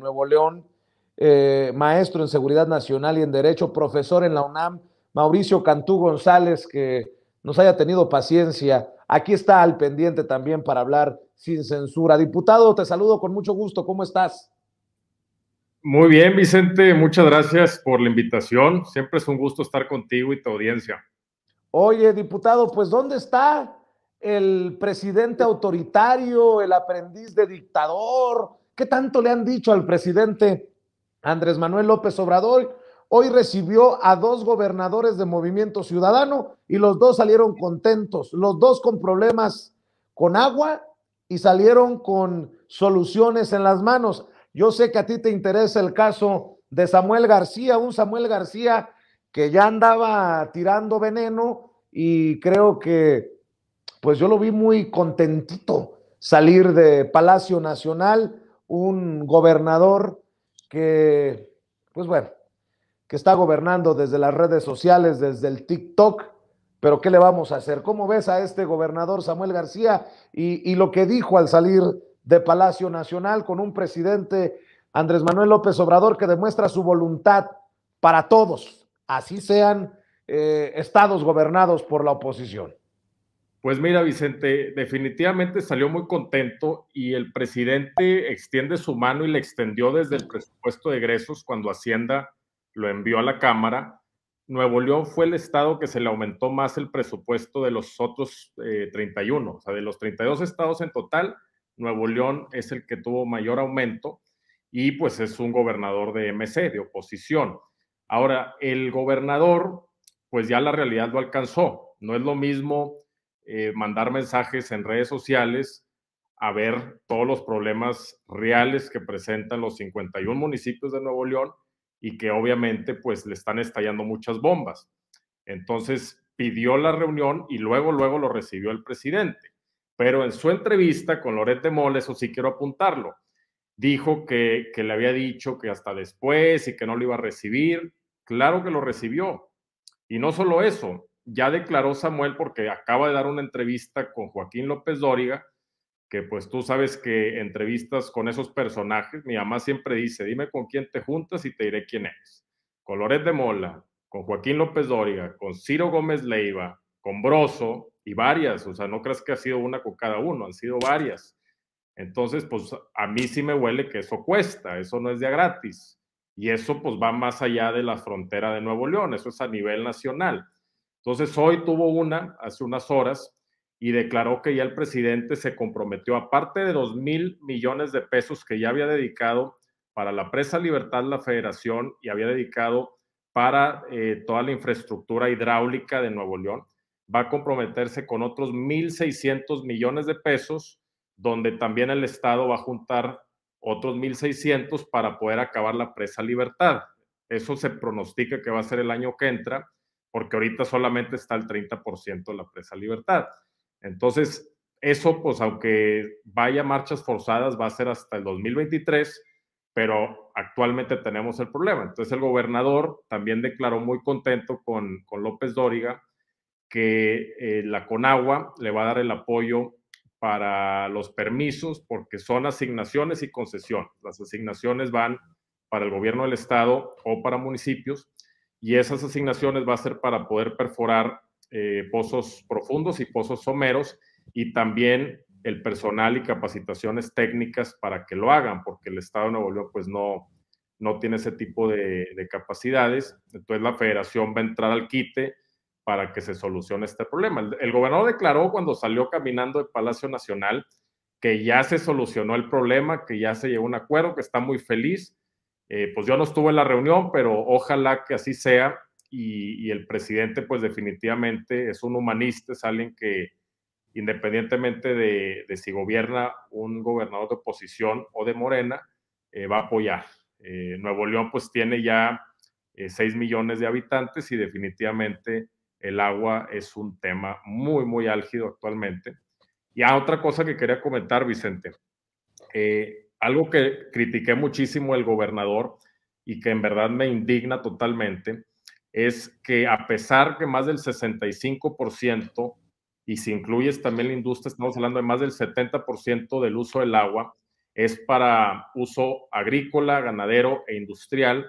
Nuevo León, eh, maestro en Seguridad Nacional y en Derecho, profesor en la UNAM, Mauricio Cantú González, que nos haya tenido paciencia. Aquí está al pendiente también para hablar sin censura. Diputado, te saludo con mucho gusto. ¿Cómo estás? Muy bien, Vicente. Muchas gracias por la invitación. Siempre es un gusto estar contigo y tu audiencia. Oye, diputado, pues ¿dónde está el presidente autoritario, el aprendiz de dictador, ¿Qué tanto le han dicho al presidente Andrés Manuel López Obrador? Hoy recibió a dos gobernadores de Movimiento Ciudadano y los dos salieron contentos, los dos con problemas con agua y salieron con soluciones en las manos. Yo sé que a ti te interesa el caso de Samuel García, un Samuel García que ya andaba tirando veneno y creo que, pues yo lo vi muy contentito salir de Palacio Nacional un gobernador que, pues bueno, que está gobernando desde las redes sociales, desde el TikTok, pero ¿qué le vamos a hacer? ¿Cómo ves a este gobernador Samuel García y, lo que dijo al salir de Palacio Nacional con un presidente Andrés Manuel López Obrador que demuestra su voluntad para todos, así sean eh, estados gobernados por la oposición? Pues mira, Vicente, definitivamente salió muy contento y el presidente extiende su mano y le extendió desde el presupuesto de egresos cuando Hacienda lo envió a la Cámara. Nuevo León fue el estado que se le aumentó más el presupuesto de los otros 31, eh, o sea, de los 32 estados en total, Nuevo León es el que tuvo mayor aumento y pues es un gobernador de MC, de oposición. Ahora, el gobernador, pues ya la realidad lo alcanzó. No es lo mismo eh, mandar mensajes en redes sociales a ver todos los problemas reales que presentan los 51 municipios de Nuevo León y que obviamente pues le están estallando muchas bombas. Entonces pidió la reunión y luego, luego lo recibió el presidente. Pero en su entrevista con Lorete de eso sí quiero apuntarlo, dijo que, que le había dicho que hasta después y que no lo iba a recibir. Claro que lo recibió. Y no solo eso, ya declaró Samuel porque acaba de dar una entrevista con Joaquín López Dóriga, que pues tú sabes que entrevistas con esos personajes, mi mamá siempre dice, dime con quién te juntas y te diré quién eres. Colores de Mola, con Joaquín López Dóriga, con Ciro Gómez Leiva, con Broso y varias, o sea, no creas que ha sido una con cada uno, han sido varias. Entonces, pues a mí sí me huele que eso cuesta, eso no es de gratis. Y eso pues va más allá de la frontera de Nuevo León, eso es a nivel nacional. Entonces, hoy tuvo una, hace unas horas, y declaró que ya el presidente se comprometió, aparte de dos mil millones de pesos que ya había dedicado para la presa Libertad la Federación y había dedicado para eh, toda la infraestructura hidráulica de Nuevo León, va a comprometerse con otros 1.600 millones de pesos, donde también el Estado va a juntar otros 1.600 para poder acabar la presa Libertad. Eso se pronostica que va a ser el año que entra porque ahorita solamente está el 30% de la presa libertad. Entonces, eso, pues aunque vaya marchas forzadas, va a ser hasta el 2023, pero actualmente tenemos el problema. Entonces, el gobernador también declaró muy contento con, con López Dóriga que eh, la Conagua le va a dar el apoyo para los permisos, porque son asignaciones y concesiones. Las asignaciones van para el gobierno del estado o para municipios y esas asignaciones va a ser para poder perforar eh, pozos profundos y pozos someros y también el personal y capacitaciones técnicas para que lo hagan, porque el Estado de Nuevo León pues no, no tiene ese tipo de, capacidades. Entonces la federación va a entrar al quite para que se solucione este problema. El, el, gobernador declaró cuando salió caminando del Palacio Nacional que ya se solucionó el problema, que ya se llegó a un acuerdo, que está muy feliz eh, pues yo no estuve en la reunión, pero ojalá que así sea. Y, el presidente, pues definitivamente es un humanista, es alguien que independientemente de, si gobierna un gobernador de oposición o de Morena, eh, va a apoyar. Eh, Nuevo León pues tiene ya 6 millones de habitantes y definitivamente el agua es un tema muy, muy álgido actualmente. Y a ah, otra cosa que quería comentar, Vicente algo que critiqué muchísimo el gobernador y que en verdad me indigna totalmente es que a pesar que más del 65% y si incluyes también la industria, estamos hablando de más del 70% del uso del agua es para uso agrícola, ganadero e industrial.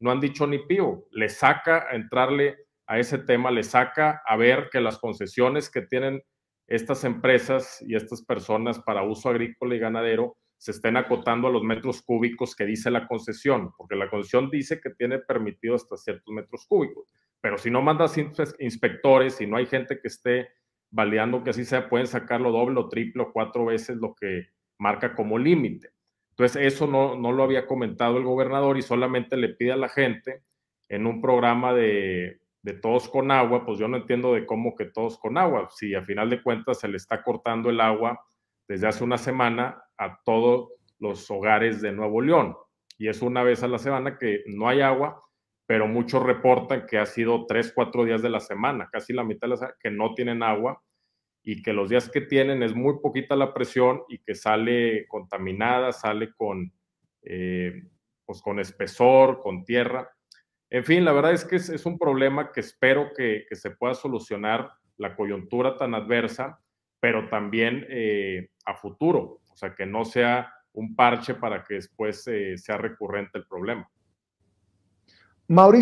No han dicho ni pío, le saca a entrarle a ese tema, le saca a ver que las concesiones que tienen estas empresas y estas personas para uso agrícola y ganadero se estén acotando a los metros cúbicos que dice la concesión, porque la concesión dice que tiene permitido hasta ciertos metros cúbicos, pero si no mandas inspectores, si no hay gente que esté validando que así sea, pueden sacarlo doble o triple o cuatro veces lo que marca como límite. Entonces, eso no, lo había comentado el gobernador y solamente le pide a la gente en un programa de, de todos con agua, pues yo no entiendo de cómo que todos con agua, si a final de cuentas se le está cortando el agua desde hace una semana a todos los hogares de Nuevo León. Y es una vez a la semana que no hay agua, pero muchos reportan que ha sido tres, cuatro días de la semana, casi la mitad de la semana, que no tienen agua y que los días que tienen es muy poquita la presión y que sale contaminada, sale con, eh, pues, con espesor, con tierra. En fin, la verdad es que es, un problema que espero que, se pueda solucionar la coyuntura tan adversa pero también eh, a futuro, o sea, que no sea un parche para que después eh, sea recurrente el problema. Mauricio.